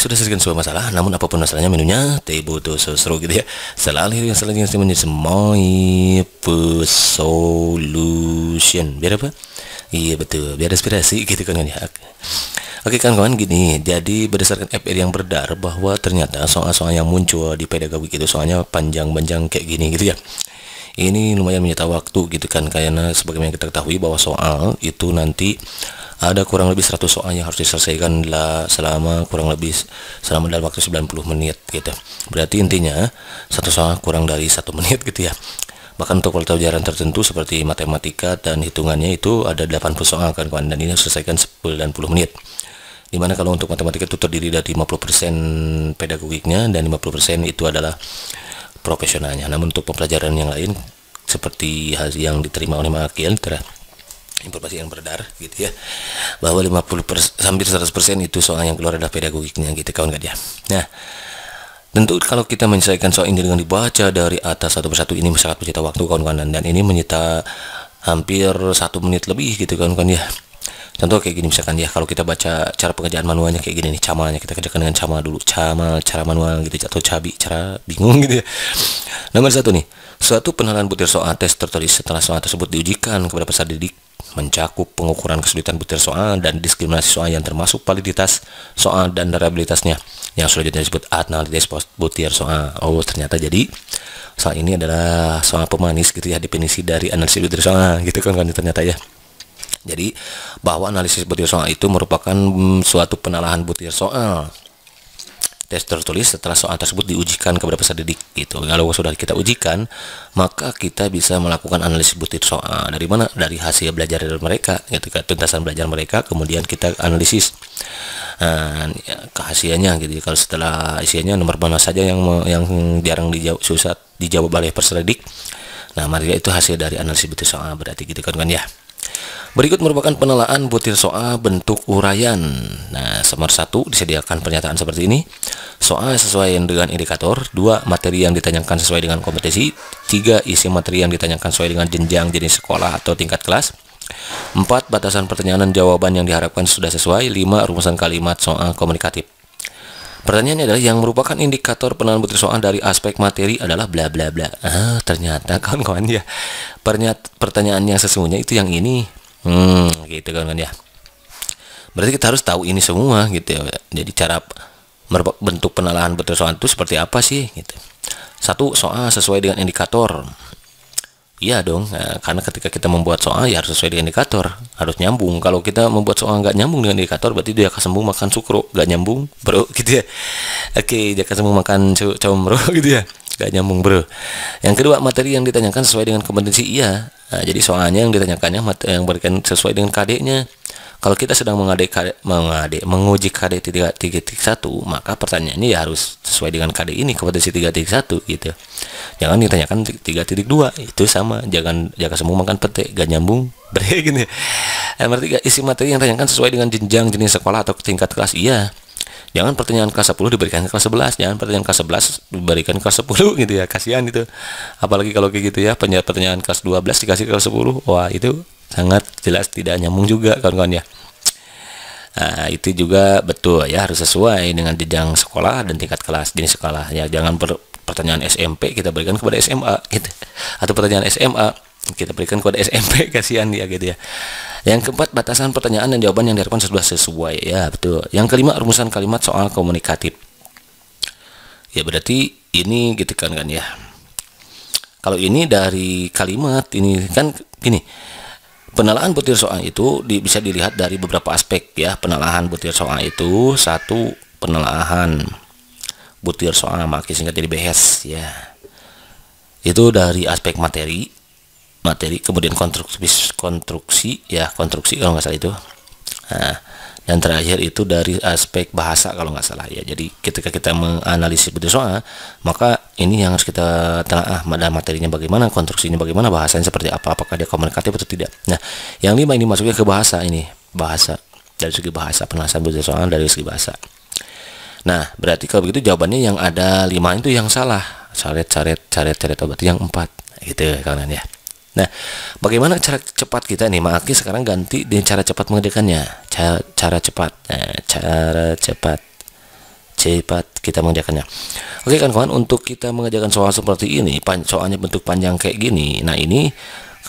sudah selesaikan semua masalah namun apapun masalahnya menunya teh butuh seru gitu ya selalu yang selanjutnya semuanya semai solution biar apa iya betul biar inspirasi gitu kan ya Oke kawan-kawan gini, jadi berdasarkan FR yang beredar bahwa ternyata soal-soal yang muncul di pedagogi itu soalnya panjang-panjang kayak gini gitu ya ini lumayan menyita waktu gitu kan karena sebagaimana kita ketahui bahwa soal itu nanti ada kurang lebih 100 soal yang harus diselesaikan selama kurang lebih selama dalam waktu 90 menit gitu berarti intinya satu soal kurang dari satu menit gitu ya bahkan untuk pelajaran tertentu seperti matematika dan hitungannya itu ada 80 soal kan kawan dan ini selesaikan 90 menit dimana kalau untuk matematika itu terdiri dari 50% pedagogiknya dan 50% itu adalah profesionalnya namun untuk pembelajaran yang lain seperti yang diterima oleh Makil informasi yang beredar gitu ya bahwa 50 pers, hampir 100% itu soal yang keluar adalah pedagogiknya gitu kawan gak ya nah tentu kalau kita menyelesaikan soal ini dengan dibaca dari atas satu persatu ini sangat menyita waktu kawan-kawan dan ini menyita hampir satu menit lebih gitu kawan-kawan ya contoh kayak gini misalkan ya kalau kita baca cara pengerjaan manualnya kayak gini nih camalnya kita kerjakan dengan camal dulu camal cara manual gitu atau cabi cara bingung gitu ya nomor satu nih suatu penalaran butir soal tes tertulis setelah soal tersebut diujikan kepada peserta didik mencakup pengukuran kesulitan butir soal dan diskriminasi soal yang termasuk validitas soal dan reliabilitasnya yang sudah disebut analisis butir soal oh ternyata jadi soal ini adalah soal pemanis gitu ya definisi dari analisis butir soal gitu kan kan ternyata ya jadi bahwa analisis butir soal itu merupakan mm, suatu penalahan butir soal Tes tertulis setelah soal tersebut diujikan kepada peserta didik gitu. Kalau sudah kita ujikan, maka kita bisa melakukan analisis butir soal. Dari mana? Dari hasil belajar dari mereka, gitu kan. Tuntasan belajar mereka, kemudian kita analisis kehasiannya ya, gitu. Kalau setelah isiannya nomor mana saja yang yang jarang dijawab susah dijawab oleh peserta didik. Nah, mari itu hasil dari analisis butir soal berarti gitu kan kan ya. Berikut merupakan penelaan butir soal bentuk uraian. Nah, nomor satu disediakan pernyataan seperti ini. Soal sesuai dengan indikator. Dua, materi yang ditanyakan sesuai dengan kompetisi. Tiga, isi materi yang ditanyakan sesuai dengan jenjang jenis sekolah atau tingkat kelas. empat Batasan pertanyaan dan jawaban yang diharapkan sudah sesuai lima Rumusan kalimat soal komunikatif Pertanyaannya adalah yang merupakan indikator penelan butir soal dari aspek materi adalah bla bla bla. Ah, ternyata kawan-kawan ya. Pernyat pertanyaan yang sesungguhnya itu yang ini hmm gitu kan kan ya berarti kita harus tahu ini semua gitu ya jadi cara bentuk penelahan soal itu seperti apa sih gitu satu soal sesuai dengan indikator iya dong nah, karena ketika kita membuat soal ya harus sesuai dengan indikator harus nyambung kalau kita membuat soal nggak nyambung dengan indikator berarti dia akan sembuh makan sukro nggak nyambung bro gitu ya oke dia akan sembuh makan comro gitu ya nggak nyambung bro yang kedua materi yang ditanyakan sesuai dengan kompetensi iya Nah, jadi soalnya yang ditanyakannya yang berikan sesuai dengan KD-nya. Kalau kita sedang mengadek KD, mengadek, menguji KD satu, maka pertanyaannya ya harus sesuai dengan KD ini kepada tiga titik satu, gitu. Jangan ditanyakan tiga dua itu sama, jangan jaga semua makan pete, gak nyambung. Bre gini. Yang berarti isi materi yang ditanyakan sesuai dengan jenjang jenis sekolah atau tingkat kelas iya jangan pertanyaan kelas 10 diberikan kelas 11 jangan pertanyaan kelas 11 diberikan kelas 10 gitu ya kasihan itu apalagi kalau kayak gitu ya pertanyaan kelas 12 dikasih kelas 10 wah itu sangat jelas tidak nyambung juga kawan-kawan ya Nah, itu juga betul ya harus sesuai dengan jenjang sekolah dan tingkat kelas jenis sekolah ya jangan per, pertanyaan SMP kita berikan kepada SMA gitu atau pertanyaan SMA kita berikan kode SMP kasihan dia gitu ya yang keempat batasan pertanyaan dan jawaban yang diharapkan sudah sesuai ya betul yang kelima rumusan kalimat soal komunikatif ya berarti ini gitu kan kan ya kalau ini dari kalimat ini kan gini penelaahan butir soal itu di, bisa dilihat dari beberapa aspek ya penelaahan butir soal itu satu penelaahan butir soal makin singkat jadi behes ya itu dari aspek materi materi kemudian konstruksi konstruksi ya konstruksi kalau nggak salah itu nah, dan terakhir itu dari aspek bahasa kalau nggak salah ya jadi ketika kita menganalisis betul soal maka ini yang harus kita telah ah, materinya bagaimana konstruksinya bagaimana bahasanya seperti apa apakah dia komunikatif atau tidak nah yang lima ini masuknya ke bahasa ini bahasa dari segi bahasa penjelasan betul soal dari segi bahasa nah berarti kalau begitu jawabannya yang ada lima itu yang salah caret caret caret caret obat yang empat gitu kalian ya Nah, bagaimana cara cepat kita nih? makasih sekarang ganti dengan cara cepat mengerjakannya. Cara, cara cepat. Nah, cara cepat. Cepat kita mengerjakannya. Oke kan kawan, untuk kita mengerjakan soal seperti ini, soalnya bentuk panjang kayak gini. Nah, ini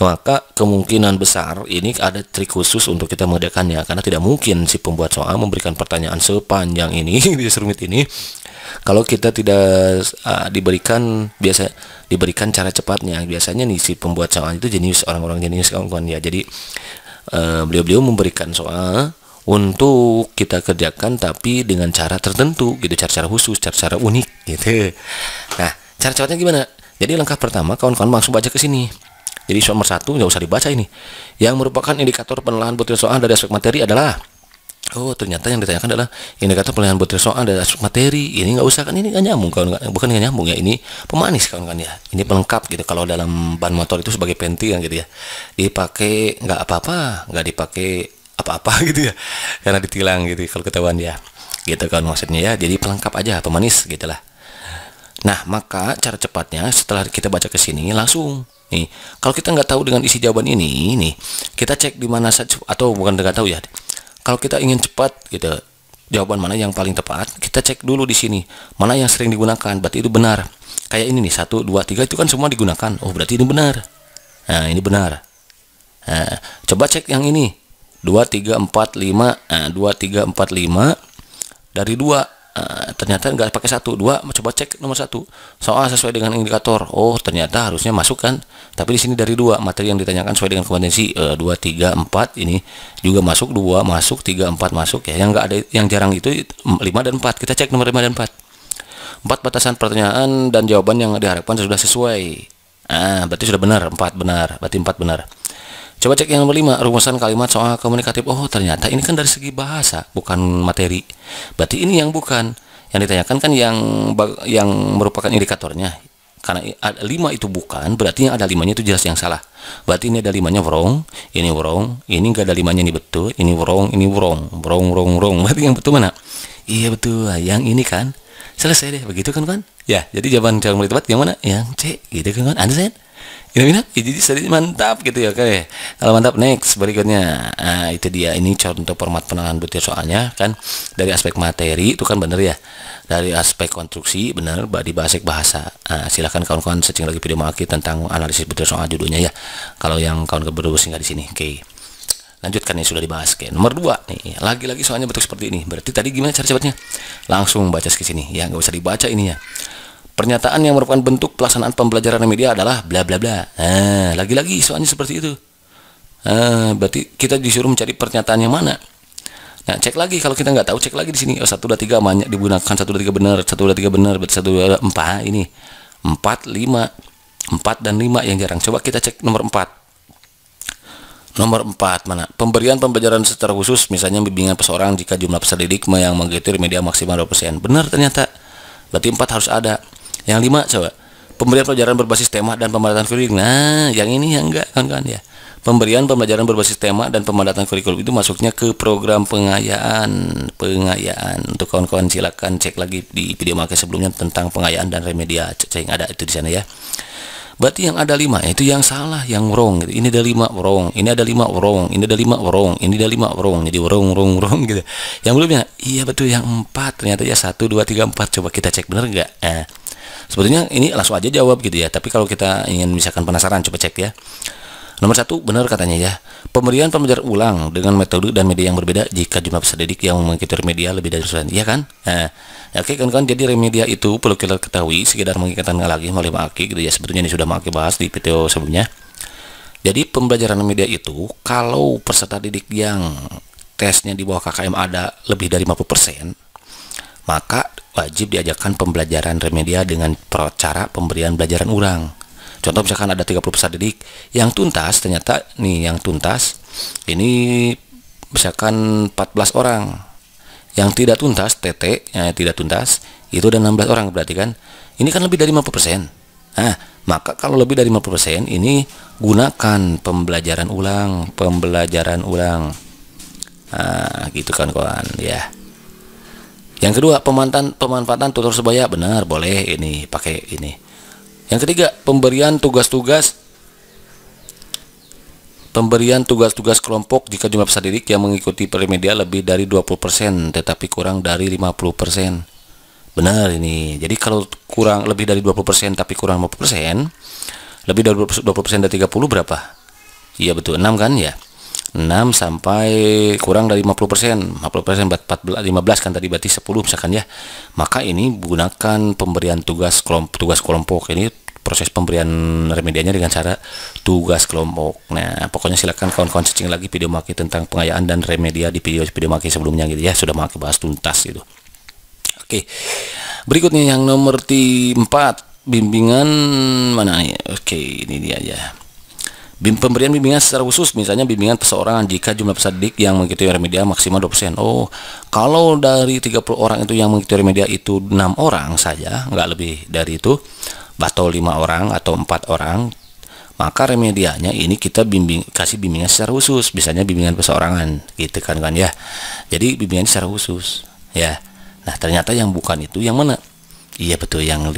maka kemungkinan besar ini ada trik khusus untuk kita mengerjakannya karena tidak mungkin si pembuat soal memberikan pertanyaan sepanjang ini di serumit ini kalau kita tidak uh, diberikan biasa diberikan cara cepatnya biasanya nih si pembuat soal itu jenis orang-orang jenis kawan-kawan ya jadi eh, beliau-beliau uh, memberikan soal untuk kita kerjakan tapi dengan cara tertentu gitu cara-cara khusus cara-cara unik gitu nah cara cepatnya gimana jadi langkah pertama kawan-kawan langsung baca ke sini jadi soal nomor satu nggak usah dibaca ini. Yang merupakan indikator penilaian butir soal dari aspek materi adalah Oh ternyata yang ditanyakan adalah indikator penilaian butir soal dari aspek materi ini nggak usah kan ini nggak nyambung kan bukan nggak nyambung ya ini pemanis kan kan ya ini pelengkap gitu kalau dalam ban motor itu sebagai penti kan gitu ya dipakai nggak apa-apa nggak dipakai apa-apa gitu ya karena ditilang gitu kalau ketahuan ya gitu kan maksudnya ya jadi pelengkap aja pemanis gitulah Nah, maka cara cepatnya setelah kita baca ke sini langsung nih. Kalau kita nggak tahu dengan isi jawaban ini, nih, kita cek di mana saja atau bukan nggak tahu ya. Kalau kita ingin cepat gitu, jawaban mana yang paling tepat, kita cek dulu di sini mana yang sering digunakan. Berarti itu benar. Kayak ini nih satu dua tiga itu kan semua digunakan. Oh berarti ini benar. Nah ini benar. Nah, coba cek yang ini dua tiga empat lima nah, dua tiga empat lima dari dua Eh, ternyata nggak pakai satu dua coba cek nomor satu soal ah, sesuai dengan indikator oh ternyata harusnya masuk kan tapi di sini dari dua materi yang ditanyakan sesuai dengan kompetensi eh, dua tiga empat ini juga masuk dua masuk tiga empat masuk ya yang nggak ada yang jarang itu mm, lima dan empat kita cek nomor lima dan empat empat batasan pertanyaan dan jawaban yang diharapkan sudah sesuai ah berarti sudah benar empat benar berarti empat benar Coba cek yang nomor 5, rumusan kalimat soal komunikatif. Oh, ternyata ini kan dari segi bahasa, bukan materi. Berarti ini yang bukan. Yang ditanyakan kan yang yang merupakan indikatornya. Karena ada lima itu bukan, berarti yang ada limanya itu jelas yang salah. Berarti ini ada limanya wrong, ini wrong, ini enggak ada limanya ini betul, ini wrong, ini wrong, wrong, wrong, wrong. Berarti yang betul mana? Iya betul, ah, yang ini kan. Selesai deh, begitu kan kan? Ya, jadi jawaban jawaban tepat yang mana? Yang C, gitu kan kan? Understand? Ini inap jadi sering mantap gitu ya oke. Ya. Kalau mantap next berikutnya. Nah, itu dia ini contoh format penanganan butir soalnya kan dari aspek materi itu kan bener ya. Dari aspek konstruksi bener di bahasa bahasa. Nah, silahkan kawan-kawan searching lagi video maki tentang analisis butir soal judulnya ya. Kalau yang kawan keberdua singgah di sini. Oke. Lanjutkan yang sudah dibahas oke. nomor dua nih. Lagi-lagi soalnya bentuk seperti ini. Berarti tadi gimana cara cepatnya? Langsung baca ke sini ya, nggak usah dibaca ini ya. Pernyataan yang merupakan bentuk pelaksanaan pembelajaran media adalah bla bla bla. Nah, lagi-lagi soalnya seperti itu. Nah, berarti kita disuruh mencari pernyataan yang mana. Nah, cek lagi kalau kita nggak tahu, cek lagi di sini. Oh, 1 2 3 banyak digunakan 1 2 3 benar, 1 2 3 benar, berarti 1 2 4 ini. 4 5 4 dan 5 yang jarang. Coba kita cek nomor 4. Nomor 4 mana? Pemberian pembelajaran secara khusus misalnya bimbingan seseorang jika jumlah peserta didik yang menggetir media maksimal 20%. Benar ternyata. Berarti 4 harus ada. Yang lima coba pemberian pelajaran berbasis tema dan pemadatan kurikulum. Nah, yang ini yang enggak kan kan ya. Pemberian pembelajaran berbasis tema dan pemadatan kurikulum itu masuknya ke program pengayaan, pengayaan. Untuk kawan-kawan silakan cek lagi di video market sebelumnya tentang pengayaan dan remedia yang ada itu di sana ya. Berarti yang ada lima itu yang salah, yang wrong. Gitu. Ini ada lima wrong, ini ada lima wrong, ini ada lima wrong, ini ada lima wrong. Jadi wrong, wrong, wrong gitu. Yang belumnya, iya betul yang empat ternyata ya satu, dua, tiga, empat. Coba kita cek bener nggak? Eh sebetulnya ini langsung aja jawab gitu ya tapi kalau kita ingin misalkan penasaran coba cek ya Nomor satu, benar katanya ya. Pemberian pembelajaran ulang dengan metode dan media yang berbeda jika jumlah peserta didik yang mengikuti remedia lebih dari seratus. ya kan? Nah, oke okay, kan jadi remedia itu perlu kita ketahui sekedar mengingatkan lagi melalui Maki gitu ya. Sebetulnya ini sudah Maki bahas di video sebelumnya. Jadi pembelajaran media itu kalau peserta didik yang tesnya di bawah KKM ada lebih dari 50% maka wajib diajarkan pembelajaran remedial dengan cara pemberian pelajaran ulang. Contoh misalkan ada 30 peserta didik yang tuntas ternyata nih yang tuntas ini misalkan 14 orang. Yang tidak tuntas TT yang tidak tuntas itu ada 16 orang berarti kan. Ini kan lebih dari 50%. Nah, maka kalau lebih dari 50% ini gunakan pembelajaran ulang, pembelajaran ulang. Nah, gitu kan kawan ya. Yang kedua, pemanfaatan pemanfaatan tutor sebaya benar, boleh ini pakai ini. Yang ketiga, pemberian tugas-tugas pemberian tugas-tugas kelompok jika jumlah peserta didik yang mengikuti premedia lebih dari 20% tetapi kurang dari 50%. Benar ini. Jadi kalau kurang lebih dari 20% tapi kurang 50%, lebih dari 20% dari 30 berapa? Iya betul, 6 kan ya. 6 sampai kurang dari 50%, 50% persen lima 15 kan tadi berarti 10 misalkan ya. Maka ini menggunakan pemberian tugas kelompok tugas kelompok ini proses pemberian remedianya dengan cara tugas kelompok. Nah, pokoknya silakan kawan-kawan searching lagi video maki tentang pengayaan dan remedia di video-video maki sebelumnya gitu ya. Sudah maki bahas tuntas gitu. Oke. Berikutnya yang nomor 4 bimbingan mana ya Oke, ini dia ya Bim pemberian bimbingan secara khusus misalnya bimbingan perseorangan jika jumlah peserta didik yang mengikuti media maksimal 20%. Oh, kalau dari 30 orang itu yang mengikuti media itu enam orang saja, nggak lebih dari itu atau 5 orang atau empat orang, maka remedianya ini kita bimbing kasih bimbingan secara khusus, misalnya bimbingan perseorangan gitu kan kan ya. Jadi bimbingan secara khusus ya. Nah, ternyata yang bukan itu yang mana? Iya betul yang 55.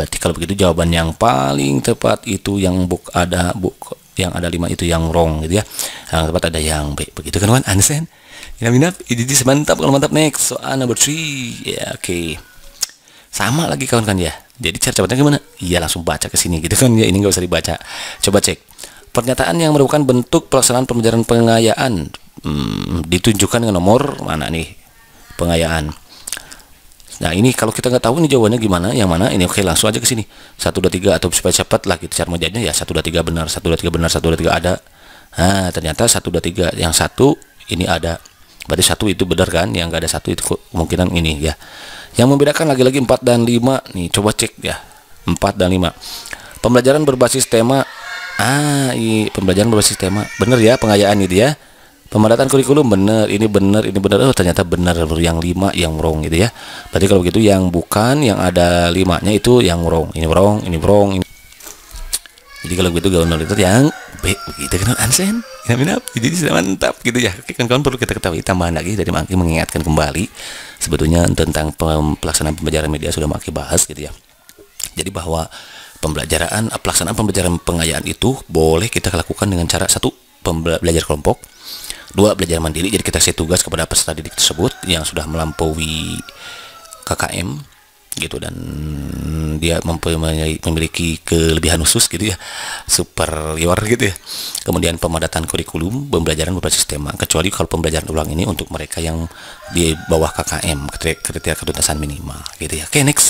Berarti kalau begitu jawaban yang paling tepat itu yang buk ada buk yang ada lima itu yang wrong gitu ya yang tepat ada yang baik begitu kan kawan understand ini minap, ini mantap kalau mantap next soal number three ya oke okay. sama lagi kawan kan ya jadi cara cepatnya gimana iya langsung baca ke sini gitu kan ya ini nggak usah dibaca coba cek pernyataan yang merupakan bentuk pelaksanaan pembelajaran pengayaan hmm, ditunjukkan dengan nomor mana nih pengayaan Nah ini kalau kita nggak tahu ini jawabannya gimana, yang mana ini oke langsung aja ke sini. 1, 2, 3 atau supaya cepat lah kita gitu, cari mejanya ya 1, 2, 3 benar, 1, 2, 3 benar, 1, 2, 3 ada. Nah ternyata 1, 2, 3 yang 1 ini ada. Berarti 1 itu benar kan, yang nggak ada 1 itu kemungkinan ini ya. Yang membedakan lagi-lagi 4 dan 5, nih coba cek ya, 4 dan 5. Pembelajaran berbasis tema, ah iya pembelajaran berbasis tema, benar ya pengayaan ini dia. Ya. Pemadatan kurikulum benar, ini benar, ini benar. Oh, ternyata benar yang lima yang wrong gitu ya. Berarti kalau gitu yang bukan yang ada limanya itu yang wrong. Ini wrong, ini wrong, ini. Jadi kalau gitu gaul itu yang B begitu kan Ansen. ini inap Jadi sudah mantap gitu ya. Oke, kan kawan perlu kita ketahui tambahan lagi dari Maki mengingatkan kembali sebetulnya tentang pelaksanaan pembelajaran media sudah Maki bahas gitu ya. Jadi bahwa pembelajaran pelaksanaan pembelajaran pengayaan itu boleh kita lakukan dengan cara satu belajar kelompok. Dua, belajar mandiri. Jadi kita kasih tugas kepada peserta didik tersebut yang sudah melampaui KKM gitu dan dia mempunyai memiliki kelebihan khusus gitu ya superior gitu ya kemudian pemadatan kurikulum pembelajaran berbasis tema kecuali kalau pembelajaran ulang ini untuk mereka yang di bawah KKM kriteria ketuntasan minimal gitu ya oke okay, next